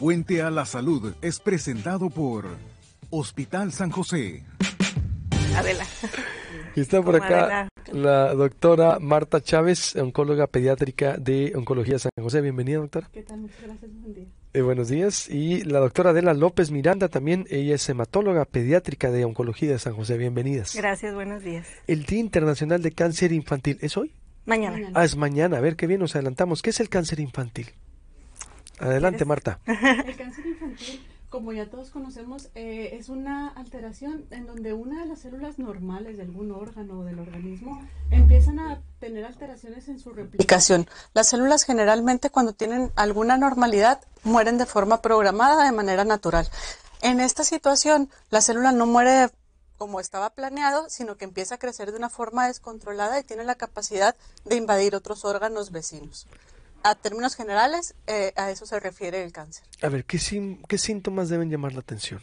Puente a la Salud es presentado por Hospital San José. Adela. Está por acá la doctora Marta Chávez, oncóloga pediátrica de Oncología San José. Bienvenida, doctora. ¿Qué tal? Muchas gracias. Buen día. Eh, buenos días. Y la doctora Adela López Miranda también, ella es hematóloga pediátrica de Oncología de San José. Bienvenidas. Gracias, buenos días. El Día Internacional de Cáncer Infantil, ¿es hoy? Mañana. mañana. Ah, es mañana. A ver, qué bien nos adelantamos. ¿Qué es el cáncer infantil? Adelante, Marta. El cáncer infantil, como ya todos conocemos, eh, es una alteración en donde una de las células normales de algún órgano o del organismo empiezan a tener alteraciones en su replicación. Las células generalmente cuando tienen alguna normalidad mueren de forma programada, de manera natural. En esta situación, la célula no muere como estaba planeado, sino que empieza a crecer de una forma descontrolada y tiene la capacidad de invadir otros órganos vecinos a términos generales, eh, a eso se refiere el cáncer. A ver, ¿qué, síntomas deben llamar la atención?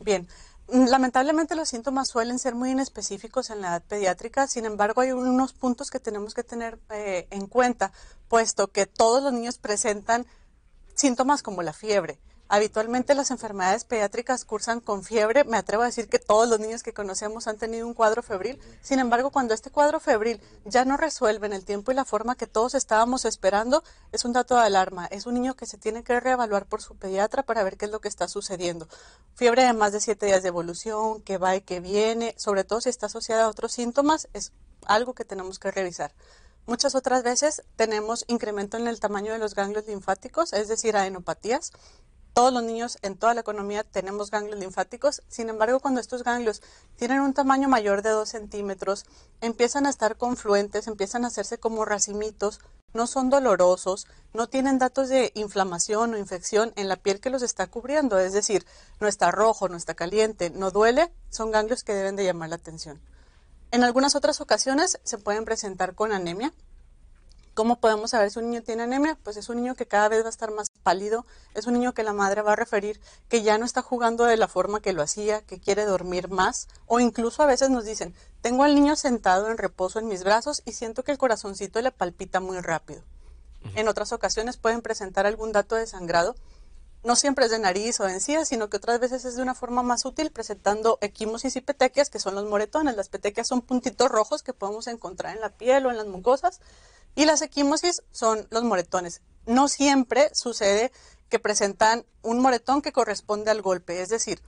Bien, mm, lamentablemente los síntomas suelen ser muy inespecíficos en la edad pediátrica, sin embargo hay unos puntos que tenemos que tener eh, en cuenta, puesto que todos los niños presentan síntomas como la fiebre. Habitualmente las enfermedades pediátricas cursan con fiebre. Me atrevo a decir que todos los niños que conocemos han tenido un cuadro febril. Sin embargo, cuando este cuadro febril ya no resuelve en el tiempo y la forma que todos estábamos esperando, es un dato de alarma. Es un niño que se tiene que reevaluar por su pediatra para ver qué es lo que está sucediendo. Fiebre de más de siete días de evolución, que va y que viene, sobre todo si está asociada a otros síntomas, es algo que tenemos que revisar. Muchas otras veces tenemos incremento en el tamaño de los ganglios linfáticos, es decir, adenopatías todos los niños en toda la economía tenemos ganglios linfáticos, sin embargo cuando estos ganglios tienen un tamaño mayor de 2 centímetros, empiezan a estar confluentes, empiezan a hacerse como racimitos, no son dolorosos, no tienen datos de inflamación o infección en la piel que los está cubriendo, es decir, no está rojo, no está caliente, no duele, son ganglios que deben de llamar la atención. En algunas otras ocasiones se pueden presentar con anemia, ¿Cómo podemos saber si un niño tiene anemia? Pues es un niño que cada vez va a estar más pálido, es un niño que la madre va a referir que ya no está jugando de la forma que lo hacía, que quiere dormir más, o incluso a veces nos dicen, tengo al niño sentado en reposo en mis brazos y siento que el corazoncito le palpita muy rápido. En otras ocasiones pueden presentar algún dato de sangrado no siempre es de nariz o de sino que otras veces es de una forma más útil presentando equimosis y petequias, que son los moretones. Las petequias son puntitos rojos que podemos encontrar en la piel o en las mucosas, y las equimosis son los moretones. No siempre sucede que presentan un moretón que corresponde al golpe, es decir,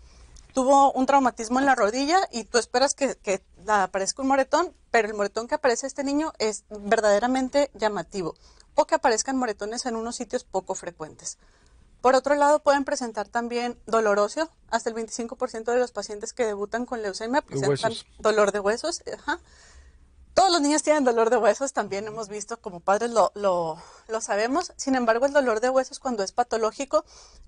tuvo un traumatismo en la rodilla y tú esperas que, que aparezca un moretón, pero el moretón que aparece este niño es verdaderamente llamativo, o que aparezcan moretones en unos sitios poco frecuentes. Por otro lado, pueden presentar también dolor óseo. Hasta el 25% de los pacientes que debutan con leucemia presentan dolor de huesos. Todos los niños tienen dolor de huesos, también hemos visto, como padres lo, lo sabemos. Sin embargo, el dolor de huesos cuando es patológico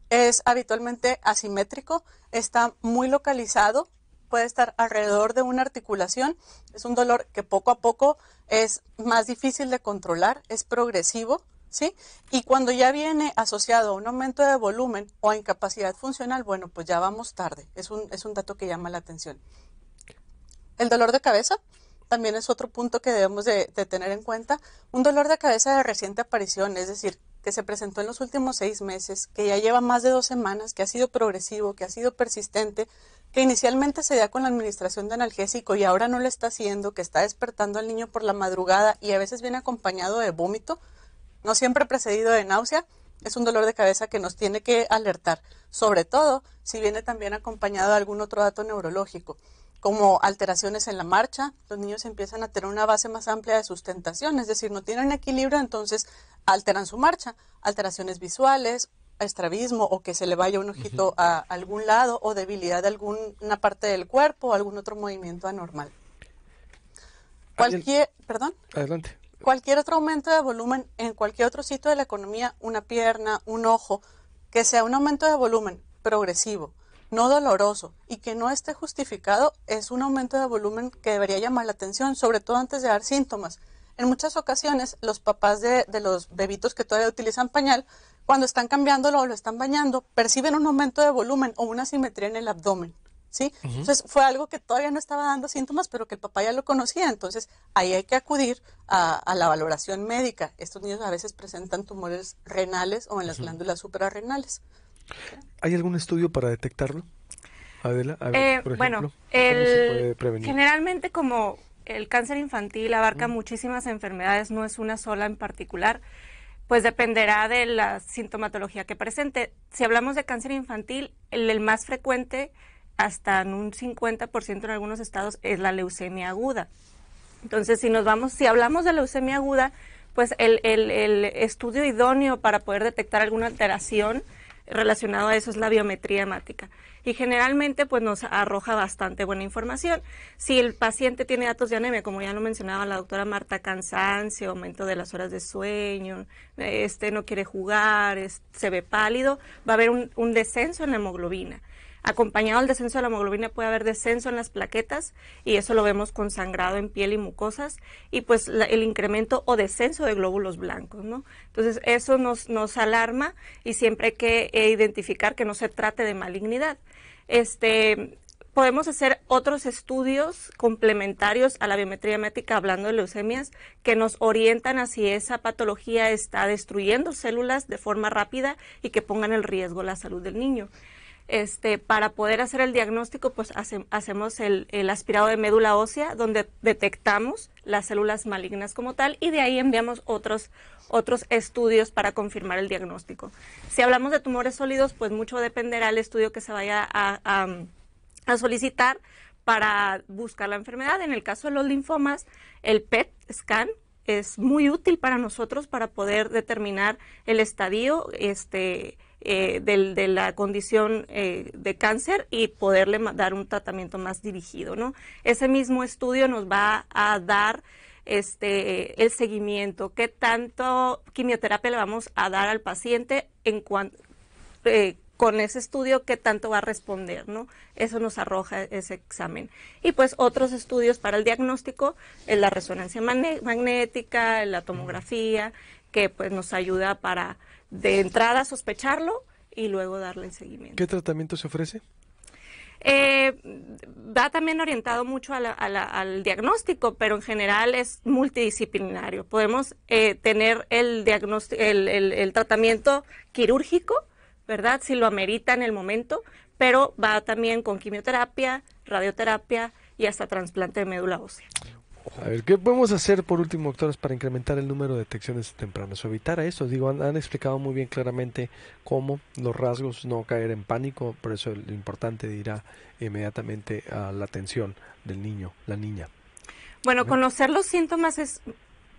es habitualmente asimétrico, está muy localizado, puede estar alrededor de una articulación. Es un dolor que poco a poco es más difícil de controlar, es progresivo, ¿sí? Y cuando ya viene asociado a un aumento de volumen o a incapacidad funcional, bueno, pues ya vamos tarde. Es un, es un dato que llama la atención. El dolor de cabeza también es otro punto que debemos de, tener en cuenta. Un dolor de cabeza de reciente aparición, es decir, que se presentó en los últimos seis meses, que ya lleva más de dos semanas, que ha sido progresivo, que ha sido persistente, que inicialmente se da con la administración de analgésico y ahora no lo está haciendo, que está despertando al niño por la madrugada y a veces viene acompañado de vómito, no siempre precedido de náusea, es un dolor de cabeza que nos tiene que alertar, sobre todo si viene también acompañado de algún otro dato neurológico, como alteraciones en la marcha, los niños empiezan a tener una base más amplia de sustentación, es decir, no tienen equilibrio, entonces alteran su marcha, alteraciones visuales, estrabismo o que se le vaya un ojito a algún lado o debilidad de alguna parte del cuerpo o algún otro movimiento anormal. Cualquier, perdón. Adelante cualquier otro aumento de volumen en cualquier otro sitio de la economía, una pierna, un ojo, que sea un aumento de volumen progresivo, no doloroso y que no esté justificado, es un aumento de volumen que debería llamar la atención, sobre todo antes de dar síntomas. En muchas ocasiones, los papás de, los bebitos que todavía utilizan pañal, cuando están cambiándolo o lo están bañando, perciben un aumento de volumen o una simetría en el abdomen. ¿sí? Entonces fue algo que todavía no estaba dando síntomas, pero que el papá ya lo conocía, entonces ahí hay que acudir a, la valoración médica. Estos niños a veces presentan tumores renales o en las glándulas suprarrenales. ¿Hay algún estudio para detectarlo? Adela, bueno, generalmente como el cáncer infantil abarca muchísimas enfermedades, no es una sola en particular pues dependerá de la sintomatología que presente. Si hablamos de cáncer infantil, el más frecuente hasta en un 50% en algunos estados es la leucemia aguda. Entonces, si nos vamos, si hablamos de leucemia aguda, pues el, estudio idóneo para poder detectar alguna alteración relacionada a eso es la biometría hemática. Y generalmente pues nos arroja bastante buena información. Si el paciente tiene datos de anemia, como ya lo mencionaba la doctora Marta, cansancio, aumento de las horas de sueño, este no quiere jugar, se ve pálido, va a haber un descenso en la hemoglobina. Acompañado al descenso de la hemoglobina puede haber descenso en las plaquetas y eso lo vemos con sangrado en piel y mucosas y pues el incremento o descenso de glóbulos blancos, ¿no? Entonces eso nos, alarma y siempre hay que eh, identificar que no se trate de malignidad. Este, podemos hacer otros estudios complementarios a la biometría médica hablando de leucemias que nos orientan a si esa patología está destruyendo células de forma rápida y que pongan en riesgo la salud del niño. Este, para poder hacer el diagnóstico, pues hacemos el, aspirado de médula ósea, donde detectamos las células malignas como tal, y de ahí enviamos otros, otros estudios para confirmar el diagnóstico. Si hablamos de tumores sólidos, pues mucho dependerá el estudio que se vaya a, solicitar para buscar la enfermedad. En el caso de los linfomas, el PET scan es muy útil para nosotros para poder determinar el estadio, este, eh, de la condición eh, de cáncer y poderle dar un tratamiento más dirigido, ¿no? Ese mismo estudio nos va a dar este, el seguimiento, qué tanto quimioterapia le vamos a dar al paciente en eh, con ese estudio qué tanto va a responder, ¿no? Eso nos arroja ese examen. Y pues otros estudios para el diagnóstico, la resonancia magnética, la tomografía, que pues nos ayuda para de entrada sospecharlo y luego darle seguimiento. ¿Qué tratamiento se ofrece? Eh, va también orientado mucho al diagnóstico, pero en general es multidisciplinario. Podemos eh, tener el, diagnóstico, el, tratamiento quirúrgico, ¿verdad? Si lo amerita en el momento, pero va también con quimioterapia, radioterapia y hasta trasplante de médula ósea. A ver, ¿qué podemos hacer por último, doctores, para incrementar el número de detecciones tempranas o evitar eso? Digo, han, explicado muy bien claramente cómo los rasgos, no caer en pánico, por eso lo importante de ir inmediatamente a la atención del niño, la niña. Bueno, conocer los síntomas es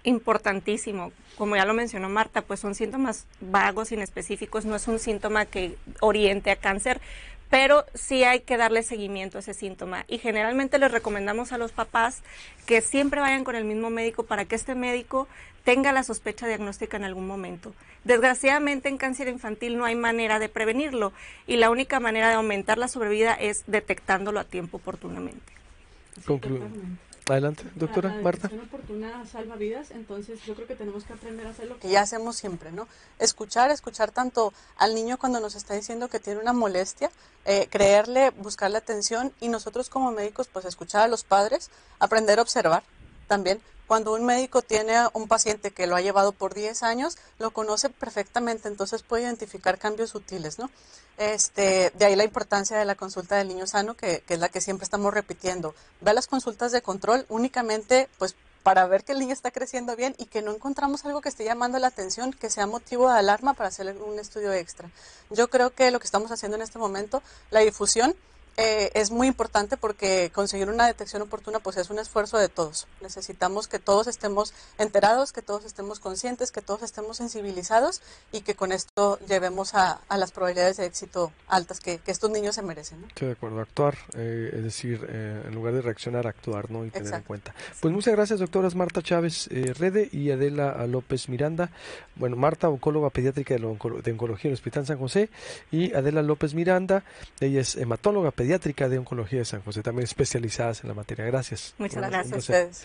importantísimo. Como ya lo mencionó Marta, pues son síntomas vagos, inespecíficos, no es un síntoma que oriente a cáncer, pero sí hay que darle seguimiento a ese síntoma. Y generalmente les recomendamos a los papás que siempre vayan con el mismo médico para que este médico tenga la sospecha diagnóstica en algún momento. Desgraciadamente en cáncer infantil no hay manera de prevenirlo y la única manera de aumentar la sobrevida es detectándolo a tiempo oportunamente. Adelante, doctora la Marta. oportuna salva vidas, entonces yo creo que tenemos que aprender a hacer lo que ya hacemos siempre, ¿no? Escuchar, escuchar tanto al niño cuando nos está diciendo que tiene una molestia, eh, creerle, buscarle atención y nosotros como médicos, pues escuchar a los padres, aprender a observar también, cuando un médico tiene a un paciente que lo ha llevado por 10 años, lo conoce perfectamente, entonces puede identificar cambios sutiles, ¿no? Este, de ahí la importancia de la consulta del niño sano, que, es la que siempre estamos repitiendo. Ve a las consultas de control únicamente, pues, para ver que el niño está creciendo bien y que no encontramos algo que esté llamando la atención, que sea motivo de alarma para hacer un estudio extra. Yo creo que lo que estamos haciendo en este momento, la difusión, eh, es muy importante porque conseguir una detección oportuna pues es un esfuerzo de todos. Necesitamos que todos estemos enterados, que todos estemos conscientes, que todos estemos sensibilizados y que con esto llevemos a, a las probabilidades de éxito altas que, que estos niños se merecen. ¿no? de acuerdo, actuar, eh, es decir, eh, en lugar de reaccionar, actuar ¿no? y tener en cuenta. Pues muchas gracias doctoras Marta Chávez eh, Rede y Adela López Miranda. Bueno, Marta, oncóloga pediátrica de, oncología en el Hospital San José y Adela López Miranda, ella es hematóloga pediátrica pediátrica de oncología de San José, también especializadas en la materia. Gracias. Muchas gracias a ustedes.